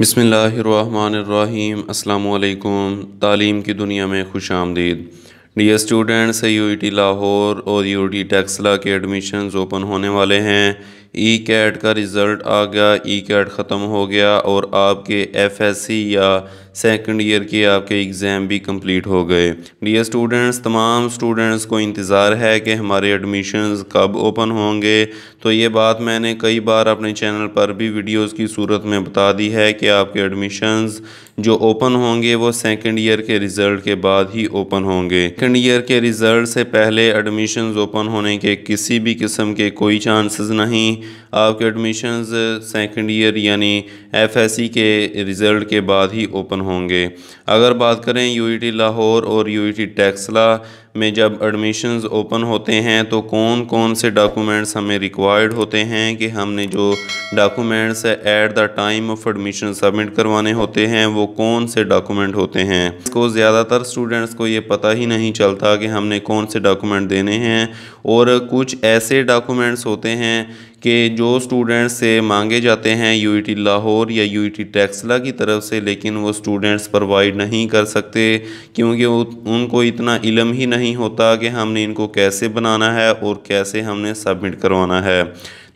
बसमीम् अल्लाम तालीम की दुनिया में खुश आमदीद D S students U E T Lahore और यू टी टैक्सला के एडमिशन्स ओपन होने वाले हैं ई e कैट का रिज़ल्ट आ गया ई e कैट ख़त्म हो गया और आपके एफ एस सी या सेकंड ईयर के आपके एग्ज़ाम भी कंप्लीट हो गए डियर स्टूडेंट्स तमाम स्टूडेंट्स को इंतज़ार है कि हमारे एडमिशन्स कब ओपन होंगे तो ये बात मैंने कई बार अपने चैनल पर भी वीडियोस की सूरत में बता दी है कि आपके एडमिशन्स जो ओपन होंगे वो सेकंड ईयर के रिज़ल्ट के बाद ही ओपन होंगे सेकंड ईयर के रिज़ल्ट से पहले एडमिशन ओपन होने के किसी भी किस्म के कोई चांसेस नहीं आपके एडमिशन सेकंड ईयर यानी एफएससी के रिज़ल्ट के बाद ही ओपन होंगे अगर बात करें यूईटी लाहौर और यूईटी टैक्सला में जब एडमिशन्स ओपन होते हैं तो कौन कौन से डॉक्यूमेंट्स हमें रिक्वायर्ड होते हैं कि हमने जो documents at the time of admission submit करवाने होते हैं वो कौन से डॉक्यूमेंट होते हैं इसको ज़्यादातर स्टूडेंट्स को ये पता ही नहीं चलता कि हमने कौन से डॉक्यूमेंट देने हैं और कुछ ऐसे डॉक्यूमेंट्स होते हैं कि जो स्टूडेंट्स से मांगे जाते हैं यूईटी e लाहौर या यूईटी e टैक्सला की तरफ से लेकिन वो स्टूडेंट्स प्रोवाइड नहीं कर सकते क्योंकि उनको इतना इलम ही नहीं नहीं होता कि हमने इनको कैसे बनाना है और कैसे हमने सबमिट करवाना है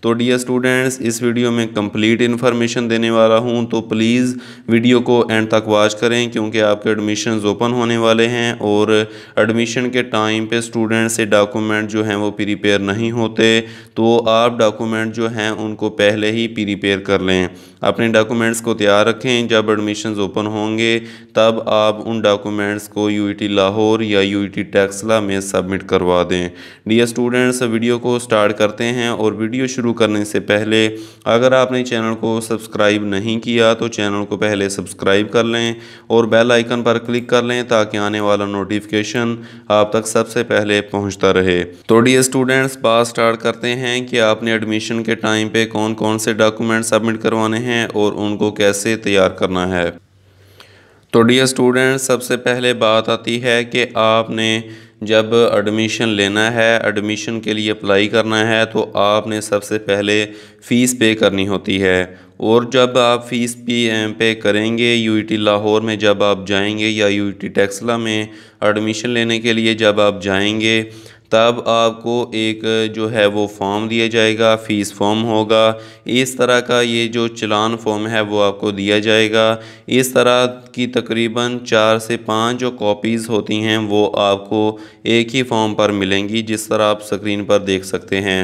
तो डियर स्टूडेंट्स इस वीडियो में कंप्लीट इन्फॉर्मेशन देने वाला हूँ तो प्लीज़ वीडियो को एंड तक वॉच करें क्योंकि आपके एडमिशन ओपन होने वाले हैं और एडमिशन के टाइम पे स्टूडेंट से डॉक्यूमेंट जो हैं वो प्रिपेयर नहीं होते तो आप डॉक्यूमेंट जो हैं उनको पहले ही प्रिपेयर कर लें अपने डॉक्यूमेंट्स को तैयार रखें जब एडमिशन ओपन होंगे तब आप उन डॉक्यूमेंट्स को यू लाहौर या यू टैक्सला में सबमिट करवा दें डियर स्टूडेंट्स वीडियो को स्टार्ट करते हैं और वीडियो शुरू शुरू करने से पहले अगर आपने चैनल को सब्सक्राइब नहीं किया तो चैनल को पहले सब्सक्राइब कर लें और बेल आइकन पर क्लिक कर लें ताकि आने वाला नोटिफिकेशन आप तक सबसे पहले पहुंचता रहे तो डी स्टूडेंट्स बात स्टार्ट करते हैं कि आपने एडमिशन के टाइम पर कौन कौन से डॉक्यूमेंट सबमिट करवाने हैं और उनको कैसे तैयार करना है तो डी स्टूडेंट्स सबसे पहले बात आती है कि आपने जब एडमिशन लेना है एडमिशन के लिए अप्लाई करना है तो आपने सबसे पहले फ़ीस पे करनी होती है और जब आप फ़ीस पे करेंगे यूटी e लाहौर में जब आप जाएंगे या टी e टेक्सला में एडमिशन लेने के लिए जब आप जाएंगे तब आपको एक जो है वो फॉर्म दिया जाएगा फ़ीस फॉर्म होगा इस तरह का ये जो चलान फॉर्म है वो आपको दिया जाएगा इस तरह की तकरीबन चार से पाँच जो कॉपीज़ होती हैं वो आपको एक ही फॉर्म पर मिलेंगी जिस तरह आप स्क्रीन पर देख सकते हैं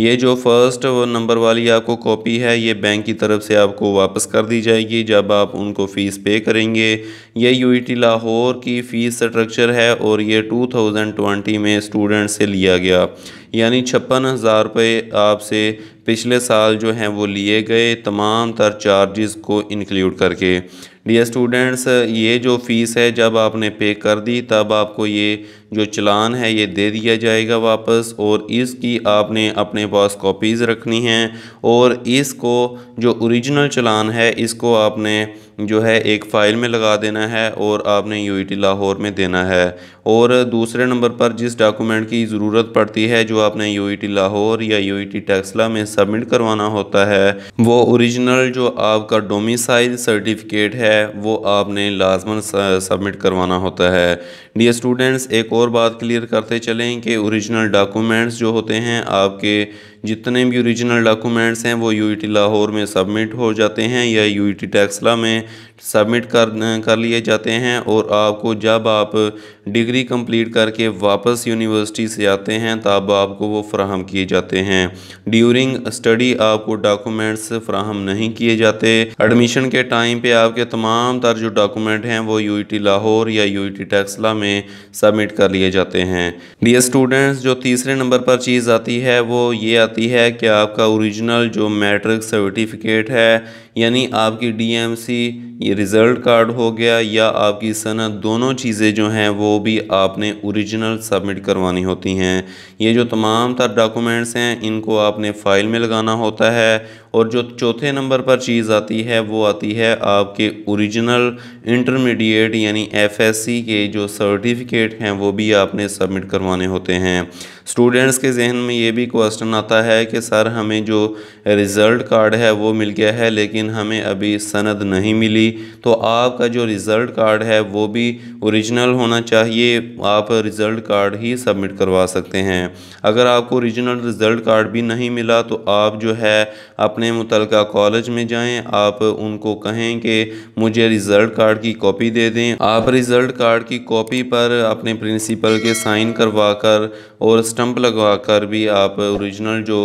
ये जो फर्स्ट नंबर वाली आपको कॉपी है ये बैंक की तरफ से आपको वापस कर दी जाएगी जब आप उनको फ़ीस पे करेंगे ये यूईटी e लाहौर की फ़ीस स्ट्रक्चर है और ये 2020 में स्टूडेंट से लिया गया यानी छप्पन हज़ार रुपये आपसे पिछले साल जो हैं वो लिए गए तमाम तर चार्जेस को इंक्लूड करके डी स्टूडेंट्स ये जो फ़ीस है जब आपने पे कर दी तब आपको ये जो चलान है ये दे दिया जाएगा वापस और इसकी आपने अपने पास कॉपीज़ रखनी हैं और इसको जो ओरिजिनल चलान है इसको आपने जो है एक फ़ाइल में लगा देना है और आपने यू लाहौर में देना है और दूसरे नंबर पर जिस डॉक्यूमेंट की ज़रूरत पड़ती है जो आपने यू लाहौर या यू टेक्सला में सबमिट करवाना होता है वो ओरिजिनल जो आपका डोमिसाइल सर्टिफिकेट है वो आपने लाजमन सबमिट करवाना होता है डी स्टूडेंट्स एक और और बात क्लियर करते चलें कि ओरिजिनल डॉक्यूमेंट्स जो होते हैं आपके जितने भी ओरिजिनल डॉक्यूमेंट्स हैं वो यू e लाहौर में सबमिट हो जाते हैं या यू e टैक्सला में सबमिट कर कर लिए जाते हैं और आपको जब आप डिग्री कंप्लीट करके वापस यूनिवर्सिटी से आते हैं तब आपको वो फ्राहम किए जाते हैं ड्यूरिंग स्टडी आपको डॉक्यूमेंट्स फ्राहम नहीं किए जाते एडमिशन के टाइम पे आपके तमाम तर जो डॉक्यूमेंट हैं वो यू e लाहौर या यू टैक्सला में सबमिट कर कर लिए जाते हैं डी स्टूडेंट्स जो तीसरे नंबर पर चीज़ आती है वो ये आती है कि आपका ओरिजिनल जो मैट्रिक सर्टिफिकेट है यानी आपकी डीएमसी ये रिज़ल्ट कार्ड हो गया या आपकी सनत दोनों चीज़ें जो हैं वो भी आपने ओरिजिनल सबमिट करवानी होती हैं ये जो तमाम तर डॉक्यूमेंट्स हैं इनको आपने फ़ाइल में लगाना होता है और जो चौथे नंबर पर चीज़ आती है वो आती है आपके ओरिजिनल इंटरमीडिएट यानी एफएससी के जो सर्टिफिकेट हैं वो भी आपने सबमिट करवाने होते हैं स्टूडेंट्स के जहन में ये भी क्वेश्चन आता है कि सर हमें जो रिज़ल्ट कार्ड है वो मिल गया है लेकिन हमें अभी सनद नहीं मिली तो आपका जो रिज़ल्ट कार्ड है वो भी ओरिजिनल होना चाहिए आप रिज़ल्ट कार्ड ही सबमिट करवा सकते हैं अगर आपको ओरिजिनल रिज़ल्ट कार्ड भी नहीं मिला तो आप जो है अपने मुतल कॉलेज में जाएँ आप उनको कहें कि मुझे रिज़ल्ट कार्ड की कॉपी दे दें आप रिज़ल्ट कार्ड की कॉपी पर अपने प्रिंसिपल के साइन करवा कर और स्टम्प लगवा कर भी आप ओरिजिनल जो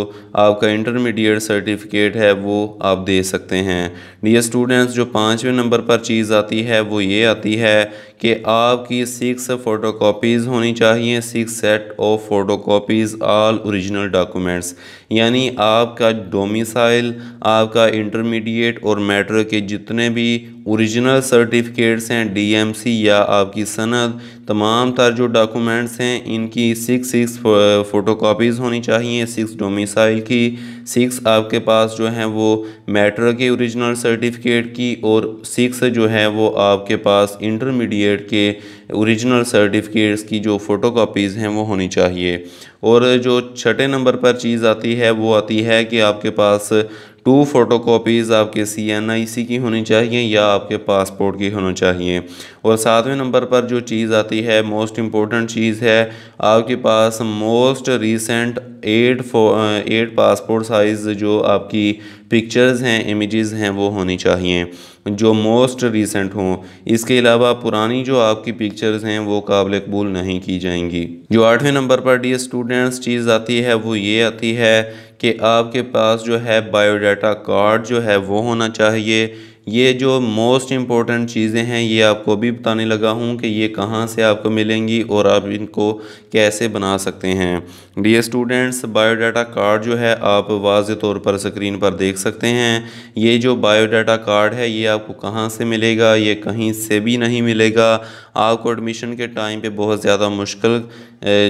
आपका इंटरमीडिएट सर्टिफिकेट है वो आप दे सकते हैं डी स्टूडेंट्स जो पाँचवें नंबर पर चीज़ आती है वो ये आती है कि आपकी सिक्स फ़ोटो कापीज़ होनी चाहिए six set of photo copies all original documents यानी आपका डोमिसाइल आपका इंटरमीडिएट और मेट्रिक के जितने भी औरिजिनल सर्टिफिकेट्स हैं डीएमसी या आपकी सनद तमाम तर जो डॉक्यूमेंट्स हैं इनकी सिक्स सिक्स फ़ोटो कापीज़ होनी चाहिए सिक्स डोमिसाइल की सिक्स आपके पास जो है वो मैटर के औरिजिनल सर्टिफिकेट की और सिक्स जो है वो आपके पास इंटरमीडिएट के औरिजिनल सर्टिफिकेट्स की जो फ़ोटो कापीज़ हैं वो होनी चाहिए और जो छठे नंबर पर चीज़ आती है वो आती है कि आपके पास टू फ़ोटो कापीज़ आपके सी एन आई सी की होनी चाहिए या आपके पासपोर्ट की होनी चाहिए और सातवें नंबर पर जो चीज़ आती है मोस्ट इम्पोर्टेंट चीज़ है आपके पास most recent eight four eight passport size जो आपकी पिक्चर्स हैं इमेजेस हैं वो होनी चाहिए जो मोस्ट रिसेंट हों इसके अलावा पुरानी जो आपकी पिक्चर्स हैं वो काबिल कबूल नहीं की जाएंगी जो आठवें नंबर पर डी स्टूडेंट्स चीज़ आती है वो ये आती है कि आपके पास जो है बायोडाटा कार्ड जो है वो होना चाहिए ये जो मोस्ट इम्पॉर्टेंट चीज़ें हैं ये आपको भी बताने लगा हूँ कि ये कहाँ से आपको मिलेंगी और आप इनको कैसे बना सकते हैं डी स्टूडेंट्स बायोडाटा कार्ड जो है आप वाज तौर पर स्क्रीन पर देख सकते हैं ये जो बायोडाटा कार्ड है ये आपको कहाँ से मिलेगा ये कहीं से भी नहीं मिलेगा आपको एडमिशन के टाइम पर बहुत ज़्यादा मुश्किल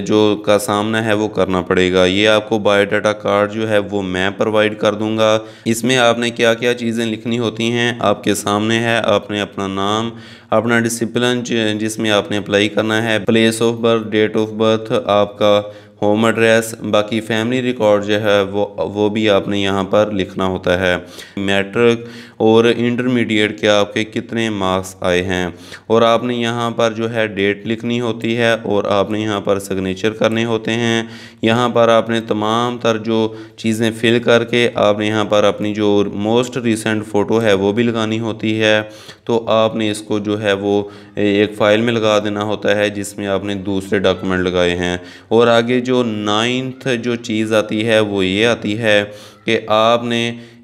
जो का सामना है वो करना पड़ेगा ये आपको बायोडाटा कार्ड जो है वो मैं प्रोवाइड कर दूँगा इसमें आपने क्या क्या चीज़ें लिखनी होती हैं आपके सामने है आपने अपना नाम अपना डिसिप्लिन जिसमें आपने अप्लाई करना है place of birth date of birth आपका होम एड्रेस बाकी फैमिली रिकॉर्ड जो है वो वो भी आपने यहाँ पर लिखना होता है मैट्रिक और इंटरमीडिएट के आपके कितने मार्क्स आए हैं और आपने यहाँ पर जो है डेट लिखनी होती है और आपने यहाँ पर सिग्नेचर करने होते हैं यहाँ पर आपने तमाम तर जो चीज़ें फिल करके आपने यहाँ पर अपनी जो मोस्ट रिसेंट फ़ोटो है वो भी लगानी होती है तो आपने इसको जो है वो एक फ़ाइल में लगा देना होता है जिसमें आपने दूसरे डॉक्यूमेंट लगाए हैं और आगे जो जो नाइन्थ जो चीज़ आती है वो ये आती है कि आपने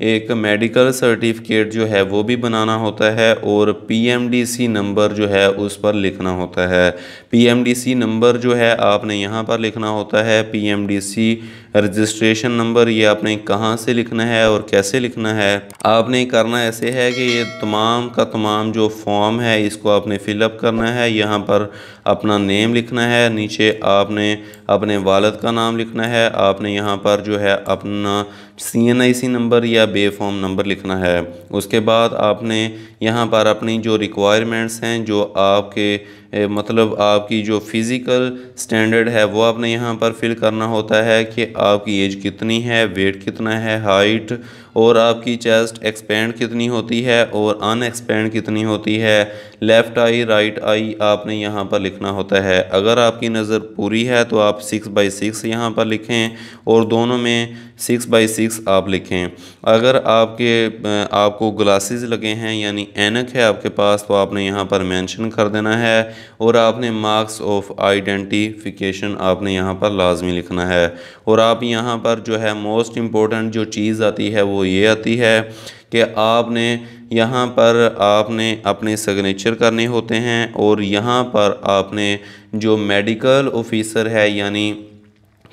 एक मेडिकल सर्टिफिकेट जो है वो भी बनाना होता है और पीएमडीसी नंबर जो है उस पर लिखना होता है पीएमडीसी नंबर जो है आपने यहाँ पर लिखना होता है पीएमडीसी रजिस्ट्रेशन नंबर ये आपने कहाँ से लिखना है और कैसे लिखना है आपने करना ऐसे है कि ये तमाम का तमाम जो फॉर्म है इसको आपने फ़िलअप करना है यहाँ पर अपना नेम लिखना है नीचे आपने अपने वालद का नाम लिखना है आपने यहाँ पर जो है अपना C N I C number या फॉर्म नंबर लिखना है उसके बाद आपने यहाँ पर अपनी जो रिक्वायरमेंट्स हैं जो आपके ए, मतलब आपकी जो फिज़िकल स्टैंडर्ड है वो आपने यहाँ पर फिल करना होता है कि आपकी एज कितनी है वेट कितना है हाइट और आपकी चेस्ट एक्सपेंड कितनी होती है और अनएक्सपेंड कितनी होती है लेफ़्ट आई राइट आई आपने यहाँ पर लिखना होता है अगर आपकी नज़र पूरी है तो आप सिक्स बाई सिक्स यहाँ पर लिखें और दोनों में सिक्स बाई सिक्स आप लिखें अगर आपके आपको ग्लासेस लगे हैं यानी एनक है आपके पास तो आपने यहाँ पर मेंशन कर देना है और आपने मार्क्स ऑफ आइडेंटिफिकेशन आपने यहाँ पर लाजमी लिखना है और आप यहाँ पर जो है मोस्ट इम्पोर्टेंट जो चीज़ आती है वो ये आती है कि आपने यहाँ पर आपने अपने सिग्नेचर करने होते हैं और यहाँ पर आपने जो मेडिकल ऑफिसर है यानी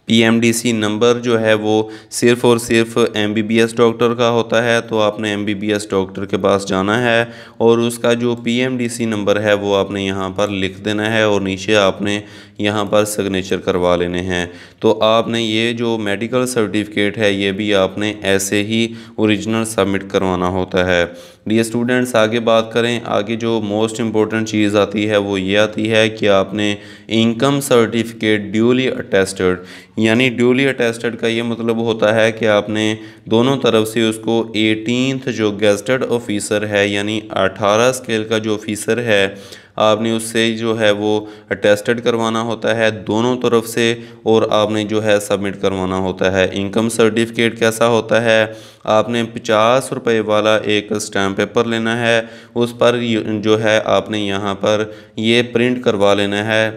पीएमडीसी नंबर जो है वो सिर्फ़ और सिर्फ एमबीबीएस डॉक्टर का होता है तो आपने एमबीबीएस डॉक्टर के पास जाना है और उसका जो पीएमडीसी नंबर है वो आपने यहाँ पर लिख देना है और नीचे आपने यहाँ पर सिग्नेचर करवा लेने हैं तो आपने ये जो मेडिकल सर्टिफिकेट है ये भी आपने ऐसे ही ओरिजिनल सबमिट करवाना होता है डी स्टूडेंट्स आगे बात करें आगे जो मोस्ट इम्पॉर्टेंट चीज़ आती है वो ये आती है कि आपने इनकम सर्टिफिकेट ड्यूली अटेस्टेड यानी ड्यूली अटेस्टेड का ये मतलब होता है कि आपने दोनों तरफ से उसको एटीनथ जो गेस्टेड ऑफिसर है यानी अठारह स्केल का जो ऑफिसर है आपने उससे जो है वो अटेस्टेड करवाना होता है दोनों तरफ से और आपने जो है सबमिट करवाना होता है इनकम सर्टिफिकेट कैसा होता है आपने पचास रुपये वाला एक स्टैम्प पेपर लेना है उस पर जो है आपने यहाँ पर ये प्रिंट करवा लेना है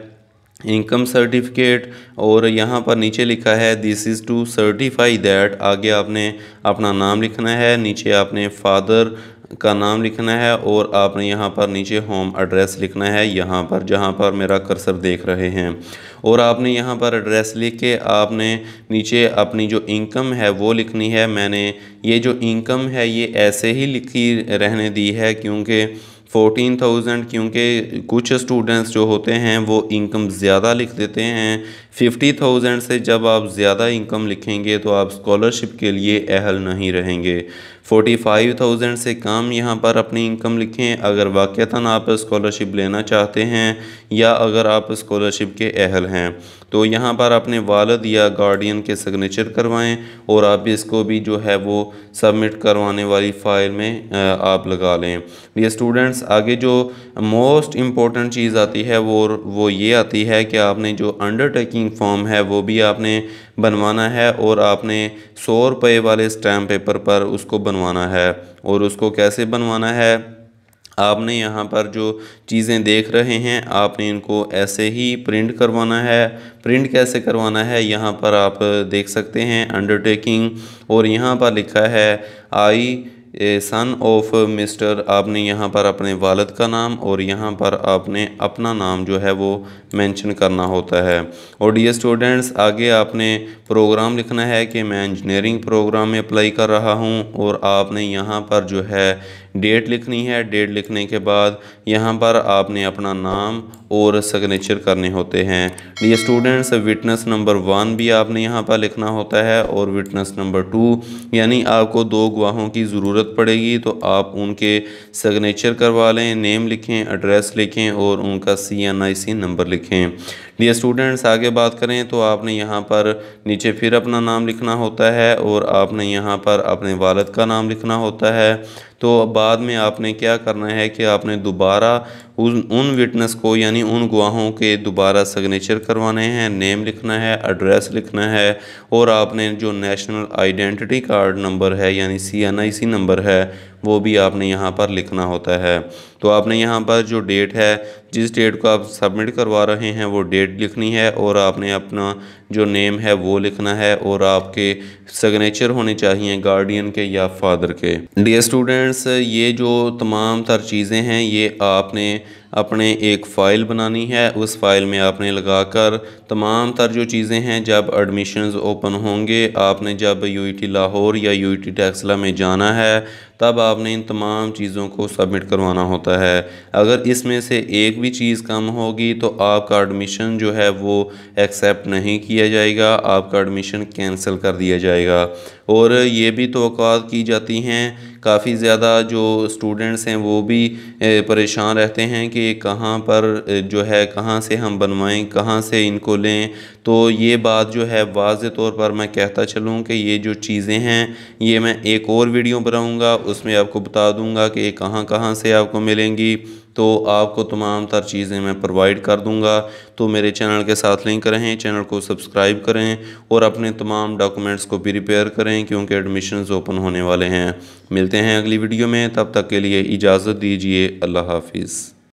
इनकम सर्टिफिकेट और यहाँ पर नीचे लिखा है this is to certify that आगे आपने अपना नाम लिखना है नीचे आपने फादर का नाम लिखना है और आपने यहाँ पर नीचे होम एड्रेस लिखना है यहाँ पर जहाँ पर मेरा कर्सर देख रहे हैं और आपने यहाँ पर एड्रेस लिख के आपने नीचे अपनी जो इनकम है वो लिखनी है मैंने ये जो इनकम है ये ऐसे ही लिखी रहने दी है क्योंकि फोर्टीन थाउजेंड क्योंकि कुछ स्टूडेंट्स जो होते हैं वो इनकम ज़्यादा लिख देते हैं फिफ्टी थाउजेंड से जब आप ज़्यादा इनकम लिखेंगे तो आप स्कॉलरशिप के लिए अहल नहीं रहेंगे फोटी फाइव थाउजेंड से कम यहाँ पर अपनी इनकम लिखें अगर वाक़ता आप स्कॉलरशिप लेना चाहते हैं या अगर आप स्कॉलरशिप के अहल हैं तो यहाँ पर अपने वालद या गार्डियन के सिग्नेचर करवाएं और आप इसको भी जो है वो सबमिट करवाने वाली फ़ाइल में आप लगा लें तो ये स्टूडेंट्स आगे जो मोस्ट इम्पॉर्टेंट चीज़ आती है वो वो ये आती है कि आपने जो अंडरटेकिंग फॉर्म है वो भी आपने बनवाना है और आपने सौ रुपये वाले स्टैम्प पेपर पर उसको बनवाना है और उसको कैसे बनवाना है आपने यहाँ पर जो चीज़ें देख रहे हैं आपने इनको ऐसे ही प्रिंट करवाना है प्रिंट कैसे करवाना है यहाँ पर आप देख सकते हैं अंडरटेकिंग और यहाँ पर लिखा है आई ए सन ऑफ मिस्टर आपने यहाँ पर अपने वालद का नाम और यहाँ पर आपने अपना नाम जो है वो मेंशन करना होता है और डी स्टूडेंट्स आगे आपने प्रोग्राम लिखना है कि मैं इंजीनियरिंग प्रोग्राम में अप्लाई कर रहा हूँ और आपने यहाँ पर जो है डेट लिखनी है डेट लिखने के बाद यहाँ पर आपने अपना नाम और सिग्नेचर करने होते हैं ये स्टूडेंट्स विटनेस नंबर वन भी आपने यहाँ पर लिखना होता है और विटनेस नंबर टू यानी आपको दो गवाहों की ज़रूरत पड़ेगी तो आप उनके सिग्नेचर करवा लें नेम लिखें एड्रेस लिखें और उनका सी एन आई सी नंबर लिखें लिए स्टूडेंट्स आगे बात करें तो आपने यहाँ पर नीचे फिर अपना नाम लिखना होता है और आपने यहाँ पर अपने वालद का नाम लिखना होता है तो बाद में आपने क्या करना है कि आपने दोबारा उन उन विटनेस को यानी उन गवाहों के दोबारा सिग्नेचर करवाने हैं नेम लिखना है एड्रेस लिखना है और आपने जो नेशनल आइडेंटिटी कार्ड नंबर है यानी सी एन आई सी नंबर है वो भी आपने यहाँ पर लिखना होता है तो आपने यहाँ पर जो डेट है जिस डेट को आप सबमिट करवा रहे हैं वो डेट लिखनी है और आपने अपना जो नेम है वो लिखना है और आपके सिग्नेचर होने चाहिए गार्डियन के या फादर के डियर स्टूडेंट्स ये जो तमाम तर चीज़ें हैं ये आपने अपने एक फ़ाइल बनानी है उस फाइल में आपने लगा कर तमाम तर जो चीज़ें हैं जब एडमिशन्स ओपन होंगे आपने जब यू टी e लाहौर या यू e टी टैक्सला में जाना है तब आपने इन तमाम चीज़ों को सबमिट करवाना होता है अगर इसमें से एक भी चीज़ कम होगी तो आपका एडमिशन जो है वो एक्सेप्ट नहीं किया जाएगा आपका एडमिशन कैंसिल कर दिया जाएगा और ये भी तो की जाती हैं काफ़ी ज़्यादा जो स्टूडेंट्स हैं वो भी परेशान रहते हैं कि कहाँ पर जो है कहाँ से हम बनवाएं कहाँ से इनको लें तो ये बात जो है वाज तौर पर मैं कहता चलूँ कि ये जो चीज़ें हैं ये मैं एक और वीडियो बनाऊँगा उसमें आपको बता दूँगा कि कहाँ कहाँ से आपको मिलेंगी तो आपको तमाम तर चीज़ें मैं प्रोवाइड कर दूँगा तो मेरे चैनल के साथ लिंक रहें चैनल को सब्सक्राइब करें और अपने तमाम डॉक्यूमेंट्स को भी रिपेयर करें क्योंकि एडमिशन ओपन होने वाले हैं मिलते हैं अगली वीडियो में तब तक के लिए इजाज़त दीजिए अल्लाह हाफिज़